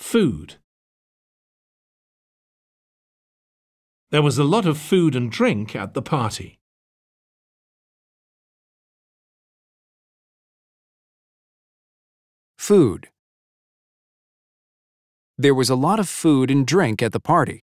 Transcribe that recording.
Food. There was a lot of food and drink at the party. Food. There was a lot of food and drink at the party.